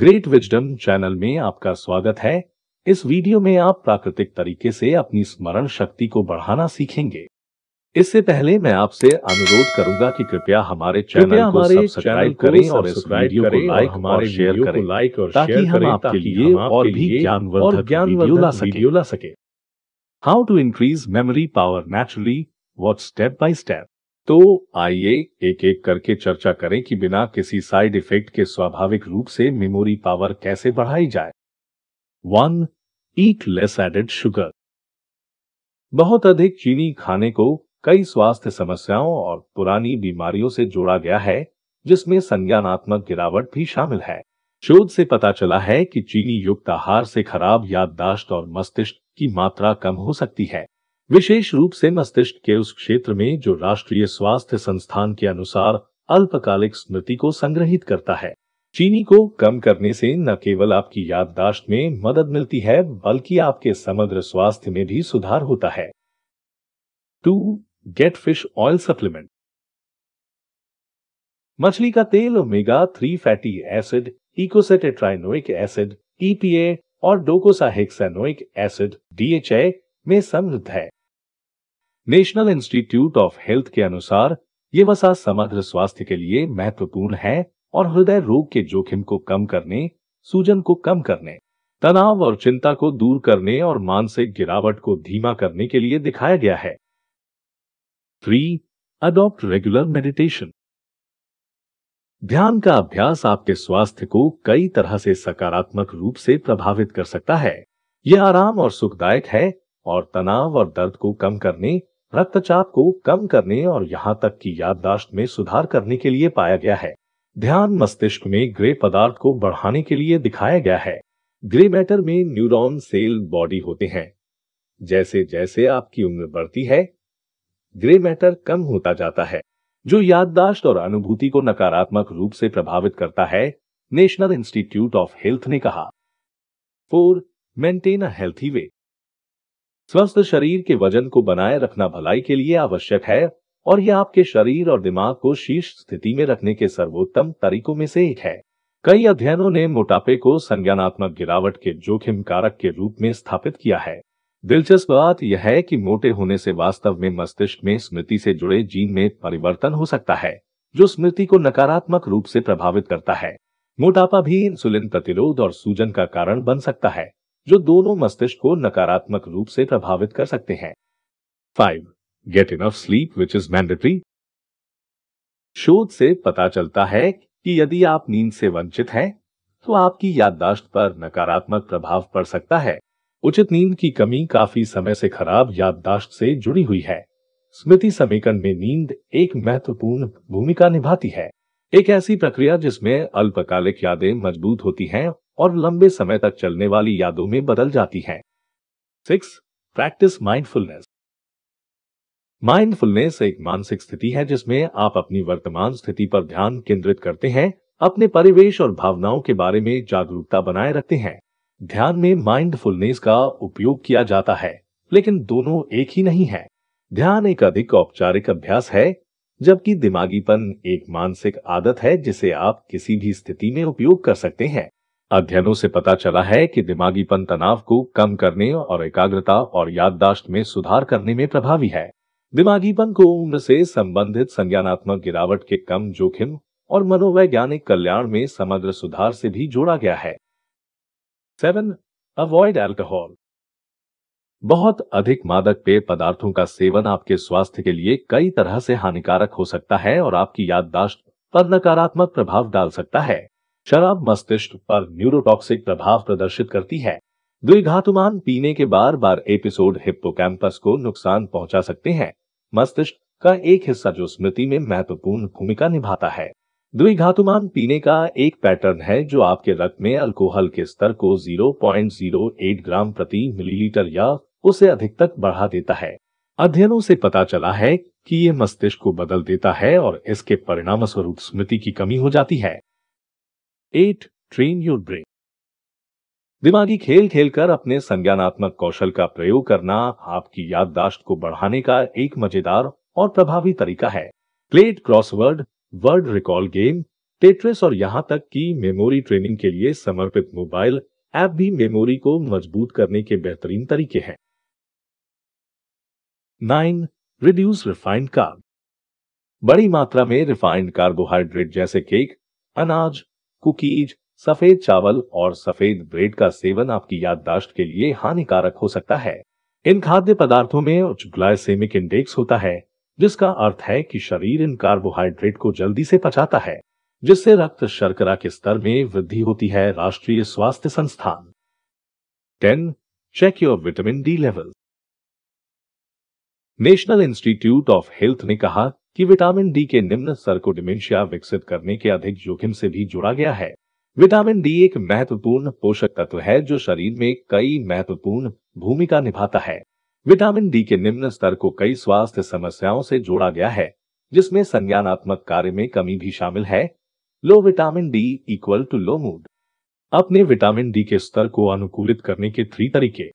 Great wisdom channel में आपका स्वागत है इस वीडियो में आप प्राकृतिक तरीके से अपनी स्मरण शक्ति को बढ़ाना सीखेंगे इससे पहले मैं आपसे अनुरोध करूंगा कि कृपया हमारे चैनल को सब्सक्राइब करें और इस वीडियो को लाइक हमारे शेयर करें लाइक और ताकि हम आपके लिए और भी ज्ञानवर्धक वीडियो ला सके how to increase memory power naturally what step by step तो आइए एक एक करके चर्चा करें कि बिना किसी साइड इफेक्ट के स्वाभाविक रूप से मेमोरी पावर कैसे बढ़ाई जाए one eat less added sugar बहुत अधिक चीनी खाने को कई स्वास्थ्य समस्याओं और पुरानी बीमारियों से जोड़ा गया है जिसमें संज्ञानात्मक गिरावट भी शामिल है शोध से पता चला है कि चीनी युक्त आहार से खराब याददाश्त और मस्तिष्क की मात्रा कम हो सकती है विशेष रूप से मस्तिष्क के उस क्षेत्र में जो राष्ट्रीय स्वास्थ्य संस्थान के अनुसार अल्पकालिक स्मृति को संग्रहित करता है चीनी को कम करने से न केवल आपकी याददाश्त में मदद मिलती है बल्कि आपके समग्र स्वास्थ्य में भी सुधार होता है two get fish oil supplement मछली का तेल omega three fatty acid eicosatetraenoic acid EPA e और डोकोसाहेक्सानोइक एसिड डीएचए में समृद्ध है नेशनल इंस्टीट्यूट ऑफ हेल्थ के अनुसार ये वसा समग्र स्वास्थ्य के लिए महत्वपूर्ण है और हृदय रोग के जोखिम को कम करने सूजन को कम करने तनाव और चिंता को दूर करने और मानसिक गिरावट को धीमा करने के लिए दिखाया गया है थ्री अडॉप्ट रेगुलर मेडिटेशन ध्यान का अभ्यास आपके स्वास्थ्य को कई तरह से सकारात्मक रूप से प्रभावित कर सकता है यह आराम और सुखदायक है और तनाव और दर्द को कम करने रक्तचाप को कम करने और यहाँ तक कि याददाश्त में सुधार करने के लिए पाया गया है ध्यान मस्तिष्क में ग्रे पदार्थ को बढ़ाने के लिए दिखाया गया है ग्रे मैटर में न्यूरॉन सेल बॉडी होते हैं जैसे जैसे आपकी उम्र बढ़ती है ग्रे मैटर कम होता जाता है जो याददाश्त और अनुभूति को नकारात्मक रूप से प्रभावित करता है नेशनल इंस्टीट्यूट ऑफ हेल्थ ने कहा four maintain a healthy weight स्वस्थ शरीर के वजन को बनाए रखना भलाई के लिए आवश्यक है और यह आपके शरीर और दिमाग को शीर्ष स्थिति में रखने के सर्वोत्तम तरीकों में से एक है कई अध्ययनों ने मोटापे को संज्ञानात्मक गिरावट के जोखिम कारक के रूप में स्थापित किया है दिलचस्प बात यह है कि मोटे होने से वास्तव में मस्तिष्क में स्मृति से जुड़े जीन में परिवर्तन हो सकता है जो स्मृति को नकारात्मक रूप से प्रभावित करता है मोटापा भी इंसुलिन प्रतिरोध और सूजन का कारण बन सकता है जो दोनों मस्तिष्क को नकारात्मक रूप से प्रभावित कर सकते हैं five get enough sleep which is mandatory शोध से पता चलता है कि यदि आप नींद से वंचित हैं तो आपकी याददाश्त पर नकारात्मक प्रभाव पड़ सकता है उचित नींद की कमी काफी समय से खराब याददाश्त से जुड़ी हुई है स्मृति समीकरण में नींद एक महत्वपूर्ण भूमिका निभाती है एक ऐसी प्रक्रिया जिसमें अल्पकालिक यादें मजबूत होती हैं और लंबे समय तक चलने वाली यादों में बदल जाती हैं सिक्स प्रैक्टिस माइंडफुलनेस माइंडफुलनेस एक मानसिक स्थिति है जिसमें आप अपनी वर्तमान स्थिति पर ध्यान केंद्रित करते हैं अपने परिवेश और भावनाओं के बारे में जागरूकता बनाए रखते हैं ध्यान में माइंडफुलनेस का उपयोग किया जाता है लेकिन दोनों एक ही नहीं है ध्यान एक अधिक औपचारिक अभ्यास है जबकि दिमागीपन एक मानसिक आदत है जिसे आप किसी भी स्थिति में उपयोग कर सकते हैं अध्ययनों से पता चला है कि दिमागीपन तनाव को कम करने और एकाग्रता और याददाश्त में सुधार करने में प्रभावी है दिमागीपन को उम्र से संबंधित संज्ञानात्मक गिरावट के कम जोखिम और मनोवैज्ञानिक कल्याण में समग्र सुधार से भी जोड़ा गया है सेवन अवॉइड एल्कोहल बहुत अधिक मादक पेय पदार्थों का सेवन आपके स्वास्थ्य के लिए कई तरह से हानिकारक हो सकता है और आपकी याददाश्त पर नकारात्मक प्रभाव डाल सकता है शराब मस्तिष्क पर न्यूरोटॉक्सिक प्रभाव प्रदर्शित करती है द्विघातुमान पीने के बार बार एपिसोड हिप्पोकैम्पस को नुकसान पहुंचा सकते हैं मस्तिष्क का एक हिस्सा जो स्मृति में महत्वपूर्ण भूमिका निभाता है द्विघातुमान पीने का एक पैटर्न है जो आपके रक्त में अल्कोहल के स्तर को 0.08 ग्राम प्रति मिलीलीटर या उससे अधिक तक बढ़ा देता है अध्ययनों से पता चला है कि ये मस्तिष्क को बदल देता है और इसके परिणाम स्वरूप स्मृति की कमी हो जाती है एट ट्रेन योर ब्रेन दिमागी खेल खेलकर अपने संज्ञानात्मक कौशल का प्रयोग करना आपकी याददाश्त को बढ़ाने का एक मजेदार और प्रभावी तरीका है play crossword word recall game Tetris और यहां तक कि मेमोरी ट्रेनिंग के लिए समर्पित मोबाइल ऐप भी मेमोरी को मजबूत करने के बेहतरीन तरीके हैं नाइन रिड्यूस रिफाइंड कार्ब बड़ी मात्रा में रिफाइंड कार्बोहाइड्रेट जैसे केक अनाज कुकीज सफेद चावल और सफेद ब्रेड का सेवन आपकी याददाश्त के लिए हानिकारक हो सकता है इन खाद्य पदार्थों में उच्च ग्लाइसेमिक इंडेक्स होता है जिसका अर्थ है कि शरीर इन कार्बोहाइड्रेट को जल्दी से पचाता है जिससे रक्त शर्करा के स्तर में वृद्धि होती है राष्ट्रीय स्वास्थ्य संस्थान ten check your vitamin D level national institute of health ने कहा कि विटामिन डी के निम्न स्तर को डिमेंशिया विकसित करने के अधिक जोखिम से भी जुड़ा गया है विटामिन डी एक महत्वपूर्ण पोषक तत्व है जो शरीर में कई महत्वपूर्ण भूमिका निभाता है विटामिन डी के निम्न स्तर को कई स्वास्थ्य समस्याओं से जोड़ा गया है जिसमें संज्ञानात्मक कार्य में कमी भी शामिल है low vitamin D equal to low mood अपने विटामिन डी के स्तर को अनुकूलित करने के थ्री तरीके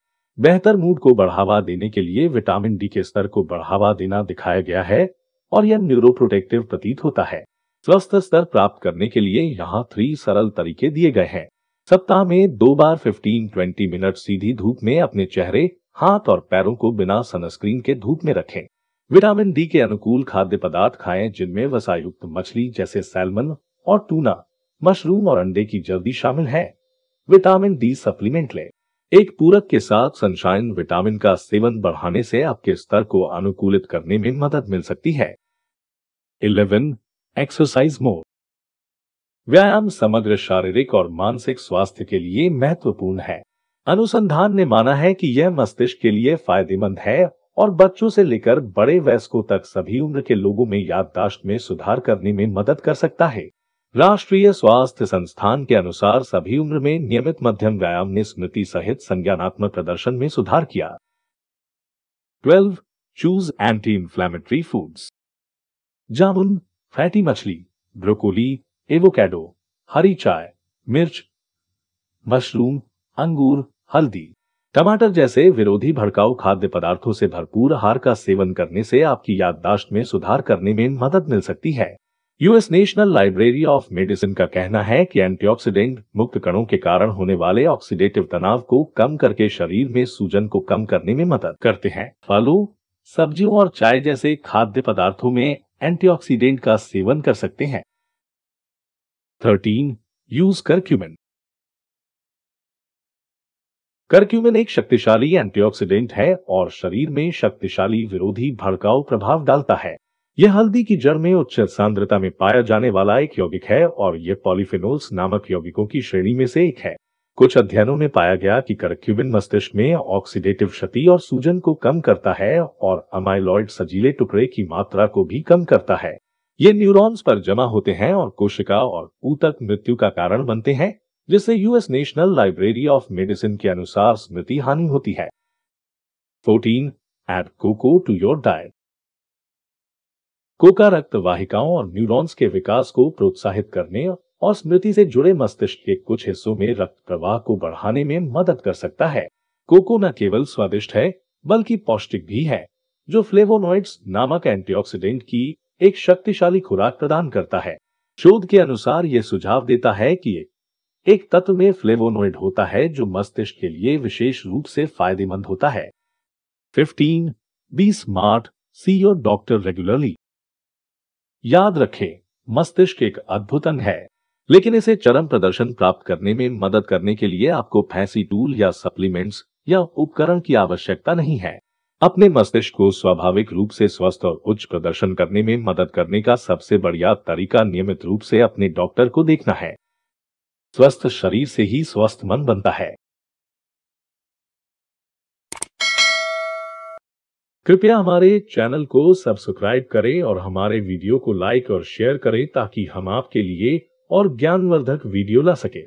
बेहतर मूड को बढ़ावा देने के लिए विटामिन डी के स्तर को बढ़ावा देना दिखाया गया है और यह न्यूरोप्रोटेक्टिव प्रतीत होता है स्वस्थ स्तर प्राप्त करने के लिए यहाँ थ्री सरल तरीके दिए गए हैं सप्ताह में दो बार 15-20 मिनट सीधी धूप में अपने चेहरे हाथ और पैरों को बिना सनस्क्रीन के धूप में रखें विटामिन डी के अनुकूल खाद्य पदार्थ खाएं जिनमें वसायुक्त मछली जैसे सैलमन और टूना मशरूम और अंडे की जल्दी शामिल है विटामिन डी सप्लीमेंट लें एक पूरक के साथ सनशाइन विटामिन का सेवन बढ़ाने से आपके स्तर को अनुकूलित करने में मदद मिल सकती है इलेवन एक्सरसाइज मोड व्यायाम समग्र शारीरिक और मानसिक स्वास्थ्य के लिए महत्वपूर्ण है अनुसंधान ने माना है कि यह मस्तिष्क के लिए फायदेमंद है और बच्चों से लेकर बड़े वयस्कों तक सभी उम्र के लोगों में याददाश्त में सुधार करने में मदद कर सकता है राष्ट्रीय स्वास्थ्य संस्थान के अनुसार सभी उम्र में नियमित मध्यम व्यायाम ने स्मृति सहित संज्ञानात्मक प्रदर्शन में सुधार किया twelve choose anti inflammatory foods जामुन फैटी मछली ब्रोकोली एवोकैडो हरी चाय मिर्च मशरूम अंगूर हल्दी टमाटर जैसे विरोधी भड़काऊ खाद्य पदार्थों से भरपूर आहार का सेवन करने से आपकी याददाश्त में सुधार करने में मदद मिल सकती है US national library of medicine का कहना है कि एंटीऑक्सीडेंट मुक्त कणों के कारण होने वाले ऑक्सीडेटिव तनाव को कम करके शरीर में सूजन को कम करने में मदद करते हैं फलों सब्जियों और चाय जैसे खाद्य पदार्थों में एंटीऑक्सीडेंट का सेवन कर सकते हैं थर्टीन यूज करक्यूमिन करक्यूमिन एक शक्तिशाली एंटीऑक्सीडेंट है और शरीर में शक्तिशाली विरोधी भड़काऊ प्रभाव डालता है यह हल्दी की जड़ में उच्च सांद्रता में पाया जाने वाला एक यौगिक है और यह पॉलीफिनोल्स नामक यौगिकों की श्रेणी में से एक है कुछ अध्ययनों में पाया गया कि करक्यूबिन मस्तिष्क में ऑक्सीडेटिव क्षति और सूजन को कम करता है और अमाइलॉइड सजीले टुकड़े की मात्रा को भी कम करता है ये न्यूरॉन्स पर जमा होते हैं और कोशिका और ऊतक मृत्यु का कारण बनते हैं जिससे US national library of medicine के अनुसार स्मृति हानि होती है fourteen add cocoa to your diet cocoa रक्त वाहिकाओं और न्यूरॉन्स के विकास को प्रोत्साहित करने और स्मृति से जुड़े मस्तिष्क के कुछ हिस्सों में रक्त प्रवाह को बढ़ाने में मदद कर सकता है कोको न केवल स्वादिष्ट है बल्कि पौष्टिक भी है जो फ्लेवोनोइड नामक एंटीऑक्सीडेंट की एक शक्तिशाली खुराक प्रदान करता है शोध के अनुसार यह सुझाव देता है कि एक तत्व में फ्लेवोनोइड होता है जो मस्तिष्क के लिए विशेष रूप से फायदेमंद होता है 15. 20 smart see your doctor regularly याद रखें मस्तिष्क एक अद्भुत अंग है लेकिन इसे चरम प्रदर्शन प्राप्त करने में मदद करने के लिए आपको फैंसी टूल या सप्लीमेंट्स या उपकरण की आवश्यकता नहीं है अपने मस्तिष्क को स्वाभाविक रूप से स्वस्थ और उच्च प्रदर्शन करने में मदद करने का सबसे बढ़िया तरीका नियमित रूप से अपने डॉक्टर को देखना है स्वस्थ शरीर से ही स्वस्थ मन बनता है कृपया हमारे चैनल को सब्सक्राइब करें और हमारे वीडियो को लाइक और शेयर करें ताकि हम आपके लिए और ज्ञानवर्धक वीडियो ला सकें